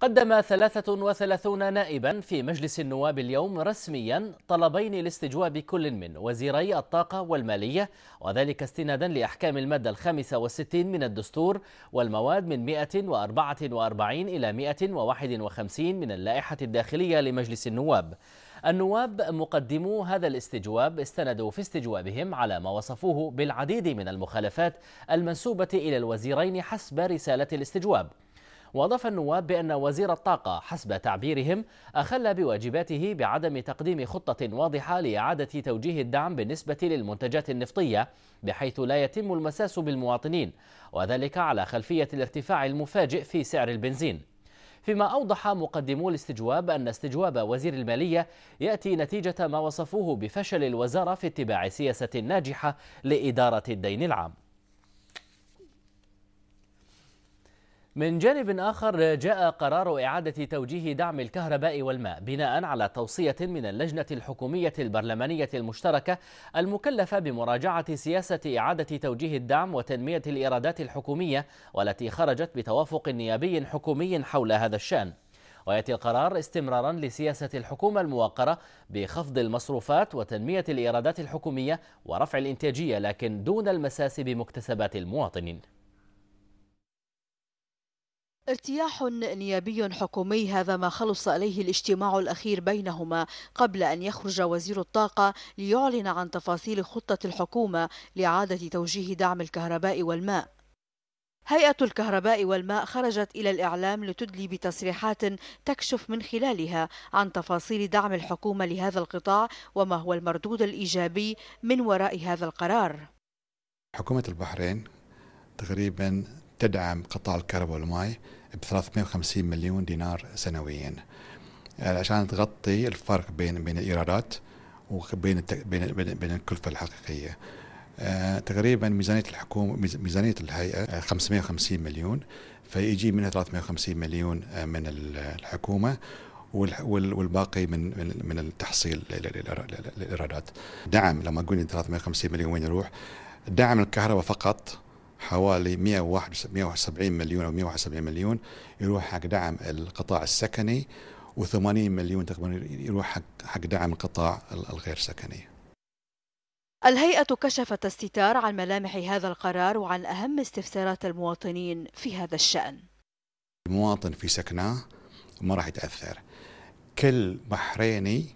قدم 33 نائبا في مجلس النواب اليوم رسميا طلبين لاستجواب كل من وزيري الطاقة والمالية وذلك استنادا لأحكام المادة الخامسة والستين من الدستور والمواد من 144 إلى 151 من اللائحة الداخلية لمجلس النواب النواب مقدمو هذا الاستجواب استندوا في استجوابهم على ما وصفوه بالعديد من المخالفات المنسوبة إلى الوزيرين حسب رسالة الاستجواب وأضاف النواب بأن وزير الطاقة حسب تعبيرهم أخل بواجباته بعدم تقديم خطة واضحة لإعادة توجيه الدعم بالنسبة للمنتجات النفطية بحيث لا يتم المساس بالمواطنين وذلك على خلفية الارتفاع المفاجئ في سعر البنزين فيما أوضح مقدمو الاستجواب أن استجواب وزير المالية يأتي نتيجة ما وصفوه بفشل الوزارة في اتباع سياسة ناجحة لإدارة الدين العام من جانب آخر جاء قرار إعادة توجيه دعم الكهرباء والماء بناء على توصية من اللجنة الحكومية البرلمانية المشتركة المكلفة بمراجعة سياسة إعادة توجيه الدعم وتنمية الإيرادات الحكومية والتي خرجت بتوافق نيابي حكومي حول هذا الشأن ويأتي القرار استمرارا لسياسة الحكومة الموقرة بخفض المصروفات وتنمية الإيرادات الحكومية ورفع الإنتاجية لكن دون المساس بمكتسبات المواطنين ارتياح نيابي حكومي هذا ما خلص إليه الاجتماع الأخير بينهما قبل أن يخرج وزير الطاقة ليعلن عن تفاصيل خطة الحكومة لإعادة توجيه دعم الكهرباء والماء هيئة الكهرباء والماء خرجت إلى الإعلام لتدلي بتصريحات تكشف من خلالها عن تفاصيل دعم الحكومة لهذا القطاع وما هو المردود الإيجابي من وراء هذا القرار حكومة البحرين تقريبا تدعم قطاع الكهرباء والماء ب 350 مليون دينار سنويا آه، عشان تغطي الفرق بين بين الايرادات وبين بين بين الكلفه الحقيقيه آه، تقريبا ميزانيه الحكومه ميزانيه الهيئه 550 آه، مليون فيجي منها 350 مليون من الحكومه والباقي من من من التحصيل للايرادات. دعم لما اقول 350 مليون وين يروح؟ دعم الكهرباء فقط حوالي 171 مليون او 171 مليون يروح حق دعم القطاع السكني و80 مليون تقريبا يروح حق حق دعم القطاع الغير سكني. الهيئة كشفت الستار عن ملامح هذا القرار وعن أهم استفسارات المواطنين في هذا الشأن. المواطن في سكناه ما راح يتأثر. كل بحريني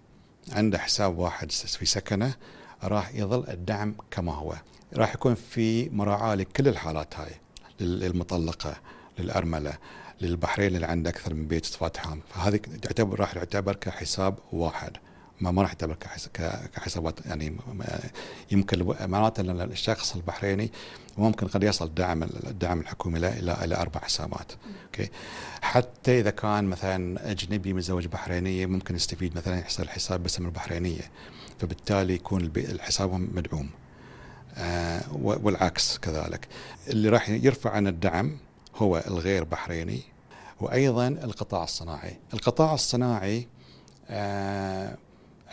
عنده حساب واحد في سكنه راح يظل الدعم كما هو راح يكون في مراعاة لكل الحالات هاي للمطلقة للأرملة للبحرين اللي عنده أكثر من بيت فاتحان فهذه تعتبر راح يعتبر كحساب واحد ما ما راح يعتبر كحسابات يعني يمكن معناته ان الشخص البحريني ممكن قد يصل دعم الدعم الحكومي له الى الى اربع حسابات اوكي حتى اذا كان مثلا اجنبي متزوج بحرينيه ممكن يستفيد مثلا يحصل حساب باسم البحرينيه فبالتالي يكون حسابهم مدعوم آه، والعكس كذلك اللي راح يرفع عن الدعم هو الغير بحريني وايضا القطاع الصناعي القطاع الصناعي آه،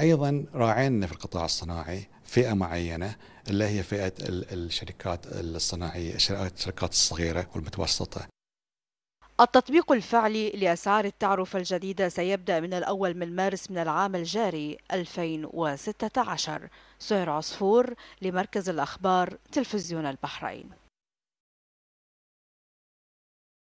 ايضا راعينا في القطاع الصناعي فئه معينه اللي هي فئه الشركات الصناعيه الشركات الصغيره والمتوسطه التطبيق الفعلي لأسعار التعرفة الجديدة سيبدأ من الأول من مارس من العام الجاري 2016 سهر عصفور لمركز الأخبار تلفزيون البحرين